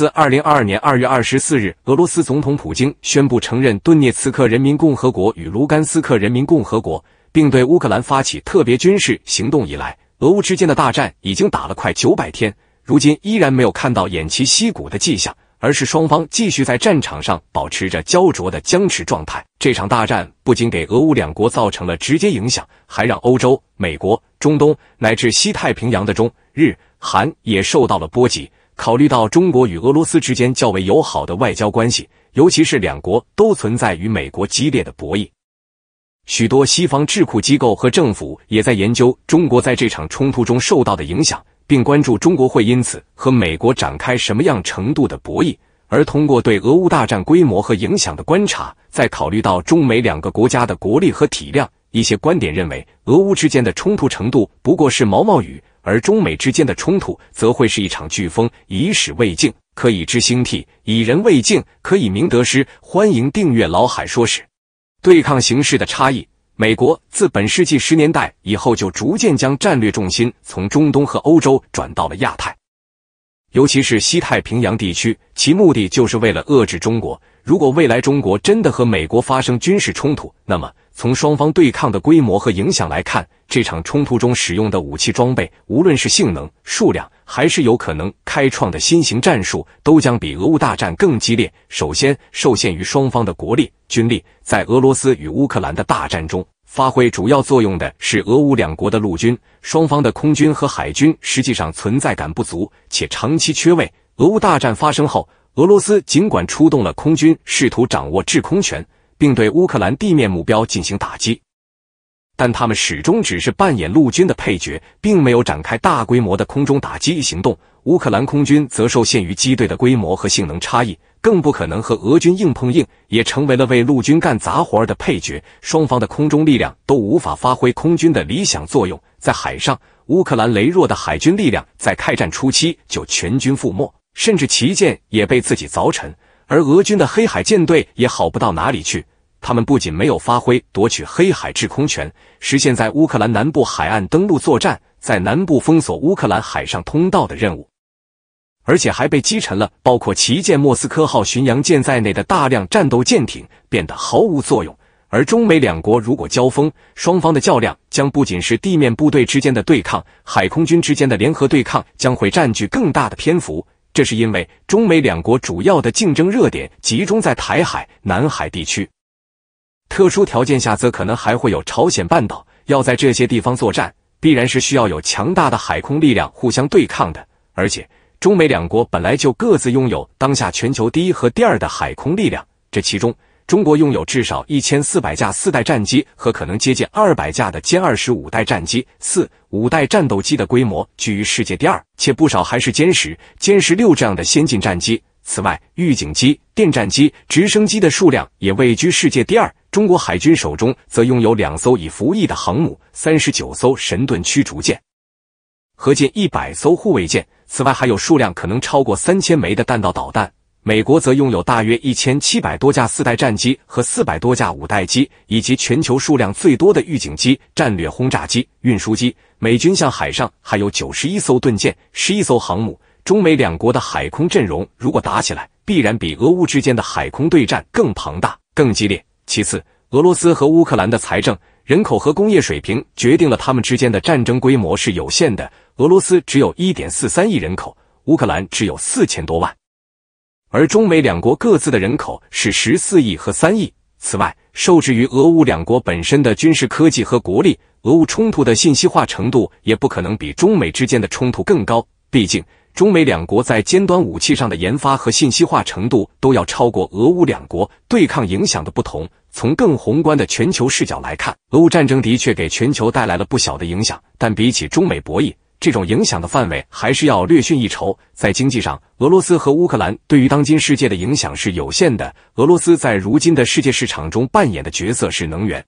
自二零二二年二月二十四日，俄罗斯总统普京宣布承认顿涅茨克人民共和国与卢甘斯克人民共和国，并对乌克兰发起特别军事行动以来，俄乌之间的大战已经打了快九百天，如今依然没有看到偃旗息鼓的迹象，而是双方继续在战场上保持着焦灼的僵持状态。这场大战不仅给俄乌两国造成了直接影响，还让欧洲、美国、中东乃至西太平洋的中日韩也受到了波及。考虑到中国与俄罗斯之间较为友好的外交关系，尤其是两国都存在与美国激烈的博弈，许多西方智库机构和政府也在研究中国在这场冲突中受到的影响，并关注中国会因此和美国展开什么样程度的博弈。而通过对俄乌大战规模和影响的观察，再考虑到中美两个国家的国力和体量，一些观点认为，俄乌之间的冲突程度不过是毛毛雨。而中美之间的冲突，则会是一场飓风，以史未镜，可以知兴替；以人未镜，可以明得失。欢迎订阅《老海说史》。对抗形势的差异，美国自本世纪十年代以后，就逐渐将战略重心从中东和欧洲转到了亚太。尤其是西太平洋地区，其目的就是为了遏制中国。如果未来中国真的和美国发生军事冲突，那么从双方对抗的规模和影响来看，这场冲突中使用的武器装备，无论是性能、数量，还是有可能开创的新型战术，都将比俄乌大战更激烈。首先，受限于双方的国力、军力，在俄罗斯与乌克兰的大战中。发挥主要作用的是俄乌两国的陆军，双方的空军和海军实际上存在感不足且长期缺位。俄乌大战发生后，俄罗斯尽管出动了空军，试图掌握制空权，并对乌克兰地面目标进行打击，但他们始终只是扮演陆军的配角，并没有展开大规模的空中打击行动。乌克兰空军则受限于机队的规模和性能差异。更不可能和俄军硬碰硬，也成为了为陆军干杂活儿的配角。双方的空中力量都无法发挥空军的理想作用。在海上，乌克兰羸弱的海军力量在开战初期就全军覆没，甚至旗舰也被自己凿沉。而俄军的黑海舰队也好不到哪里去，他们不仅没有发挥夺取黑海制空权，实现在乌克兰南部海岸登陆作战，在南部封锁乌克兰海上通道的任务。而且还被击沉了，包括旗舰莫斯科号巡洋舰在内的大量战斗舰艇变得毫无作用。而中美两国如果交锋，双方的较量将不仅是地面部队之间的对抗，海空军之间的联合对抗将会占据更大的篇幅。这是因为中美两国主要的竞争热点集中在台海、南海地区，特殊条件下则可能还会有朝鲜半岛。要在这些地方作战，必然是需要有强大的海空力量互相对抗的，而且。中美两国本来就各自拥有当下全球第一和第二的海空力量。这其中，中国拥有至少一千四百架四代战机和可能接近二百架的歼二十五代战机，四五代战斗机的规模居于世界第二，且不少还是歼十、歼十六这样的先进战机。此外，预警机、电战机、直升机的数量也位居世界第二。中国海军手中则拥有两艘已服役的航母，三十九艘神盾驱逐舰。和近一百艘护卫舰，此外还有数量可能超过三千枚的弹道导弹。美国则拥有大约一千七百多架四代战机和四百多架五代机，以及全球数量最多的预警机、战略轰炸机、运输机。美军向海上还有九十一艘盾舰、十一艘航母。中美两国的海空阵容，如果打起来，必然比俄乌之间的海空对战更庞大、更激烈。其次，俄罗斯和乌克兰的财政。人口和工业水平决定了他们之间的战争规模是有限的。俄罗斯只有一点四三亿人口，乌克兰只有四千多万，而中美两国各自的人口是十四亿和三亿。此外，受制于俄乌两国本身的军事科技和国力，俄乌冲突的信息化程度也不可能比中美之间的冲突更高。毕竟。中美两国在尖端武器上的研发和信息化程度都要超过俄乌两国。对抗影响的不同，从更宏观的全球视角来看，俄乌战争的确给全球带来了不小的影响，但比起中美博弈，这种影响的范围还是要略逊一筹。在经济上，俄罗斯和乌克兰对于当今世界的影响是有限的。俄罗斯在如今的世界市场中扮演的角色是能源、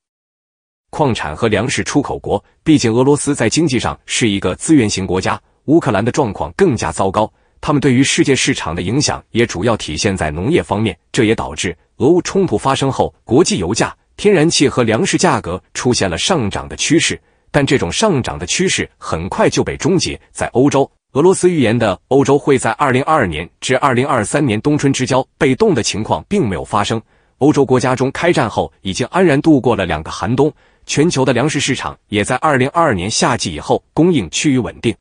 矿产和粮食出口国，毕竟俄罗斯在经济上是一个资源型国家。乌克兰的状况更加糟糕，他们对于世界市场的影响也主要体现在农业方面。这也导致俄乌冲突发生后，国际油价、天然气和粮食价格出现了上涨的趋势。但这种上涨的趋势很快就被终结。在欧洲，俄罗斯预言的欧洲会在二零二二年至二零二三年冬春之交被冻的情况并没有发生。欧洲国家中，开战后已经安然度过了两个寒冬。全球的粮食市场也在二零二二年夏季以后供应趋于稳定。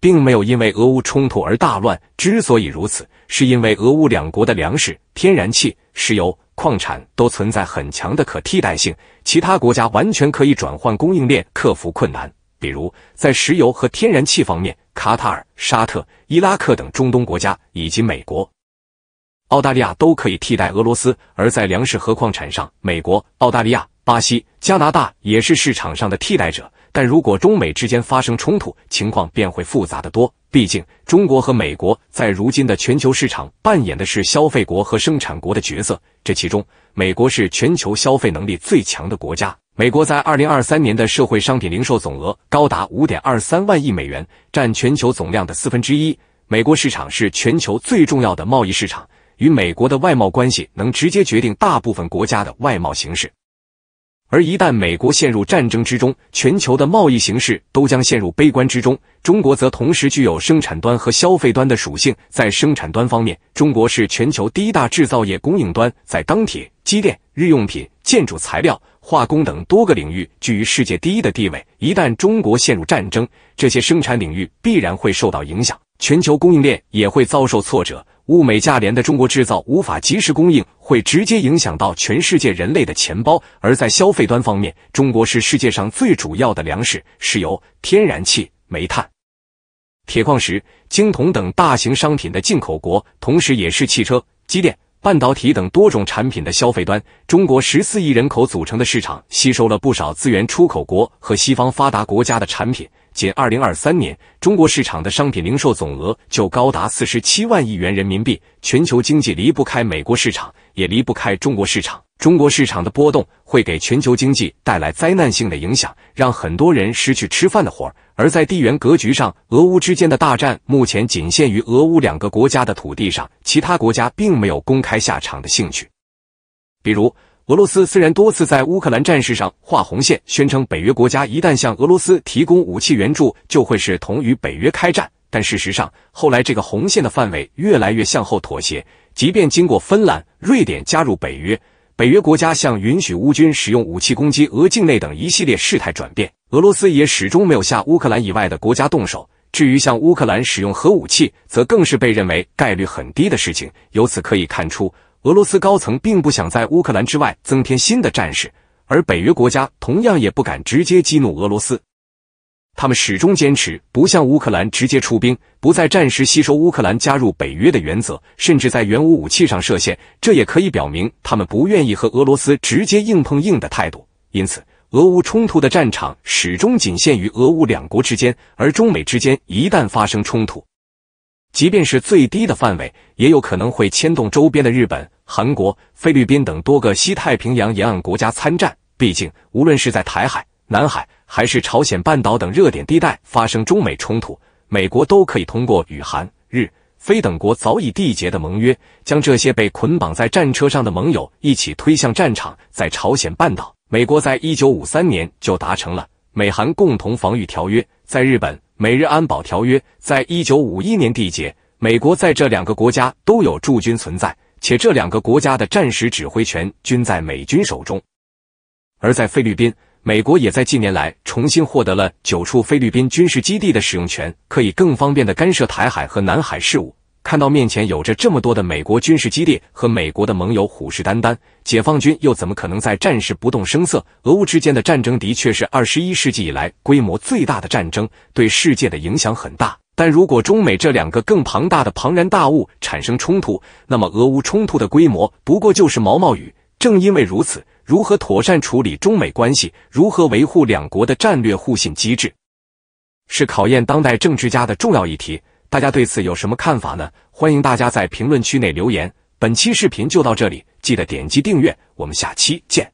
并没有因为俄乌冲突而大乱。之所以如此，是因为俄乌两国的粮食、天然气、石油、矿产都存在很强的可替代性，其他国家完全可以转换供应链，克服困难。比如，在石油和天然气方面，卡塔尔、沙特、伊拉克等中东国家以及美国、澳大利亚都可以替代俄罗斯；而在粮食和矿产上，美国、澳大利亚、巴西、加拿大也是市场上的替代者。但如果中美之间发生冲突，情况便会复杂的多。毕竟，中国和美国在如今的全球市场扮演的是消费国和生产国的角色。这其中，美国是全球消费能力最强的国家。美国在二零二三年的社会商品零售总额高达五点二三万亿美元，占全球总量的四分之一。美国市场是全球最重要的贸易市场，与美国的外贸关系能直接决定大部分国家的外贸形势。而一旦美国陷入战争之中，全球的贸易形势都将陷入悲观之中。中国则同时具有生产端和消费端的属性。在生产端方面，中国是全球第一大制造业供应端，在钢铁、机电、日用品、建筑材料、化工等多个领域居于世界第一的地位。一旦中国陷入战争，这些生产领域必然会受到影响，全球供应链也会遭受挫折。物美价廉的中国制造无法及时供应，会直接影响到全世界人类的钱包。而在消费端方面，中国是世界上最主要的粮食、石油、天然气、煤炭、铁矿石、精铜等大型商品的进口国，同时也是汽车、机电。半导体等多种产品的消费端，中国十四亿人口组成的市场，吸收了不少资源出口国和西方发达国家的产品。仅二零二三年，中国市场的商品零售总额就高达四十七万亿元人民币。全球经济离不开美国市场。也离不开中国市场，中国市场的波动会给全球经济带来灾难性的影响，让很多人失去吃饭的活儿。而在地缘格局上，俄乌之间的大战目前仅限于俄乌两个国家的土地上，其他国家并没有公开下场的兴趣。比如，俄罗斯虽然多次在乌克兰战事上画红线，宣称北约国家一旦向俄罗斯提供武器援助，就会是同与北约开战。但事实上，后来这个红线的范围越来越向后妥协。即便经过芬兰、瑞典加入北约，北约国家向允许乌军使用武器攻击俄境内等一系列事态转变，俄罗斯也始终没有向乌克兰以外的国家动手。至于向乌克兰使用核武器，则更是被认为概率很低的事情。由此可以看出，俄罗斯高层并不想在乌克兰之外增添新的战事，而北约国家同样也不敢直接激怒俄罗斯。他们始终坚持不向乌克兰直接出兵，不在战时吸收乌克兰加入北约的原则，甚至在原武武器上设限，这也可以表明他们不愿意和俄罗斯直接硬碰硬的态度。因此，俄乌冲突的战场始终仅限于俄乌两国之间，而中美之间一旦发生冲突，即便是最低的范围，也有可能会牵动周边的日本、韩国、菲律宾等多个西太平洋沿岸国家参战。毕竟，无论是在台海。南海还是朝鲜半岛等热点地带发生中美冲突，美国都可以通过与韩、日、非等国早已缔结的盟约，将这些被捆绑在战车上的盟友一起推向战场。在朝鲜半岛，美国在一九五三年就达成了美韩共同防御条约；在日本，美日安保条约在一九五一年缔结，美国在这两个国家都有驻军存在，且这两个国家的战时指挥权均在美军手中。而在菲律宾。美国也在近年来重新获得了九处菲律宾军事基地的使用权，可以更方便的干涉台海和南海事务。看到面前有着这么多的美国军事基地和美国的盟友虎视眈眈，解放军又怎么可能在战事不动声色？俄乌之间的战争的确是二十一世纪以来规模最大的战争，对世界的影响很大。但如果中美这两个更庞大的庞然大物产生冲突，那么俄乌冲突的规模不过就是毛毛雨。正因为如此。如何妥善处理中美关系，如何维护两国的战略互信机制，是考验当代政治家的重要议题。大家对此有什么看法呢？欢迎大家在评论区内留言。本期视频就到这里，记得点击订阅，我们下期见。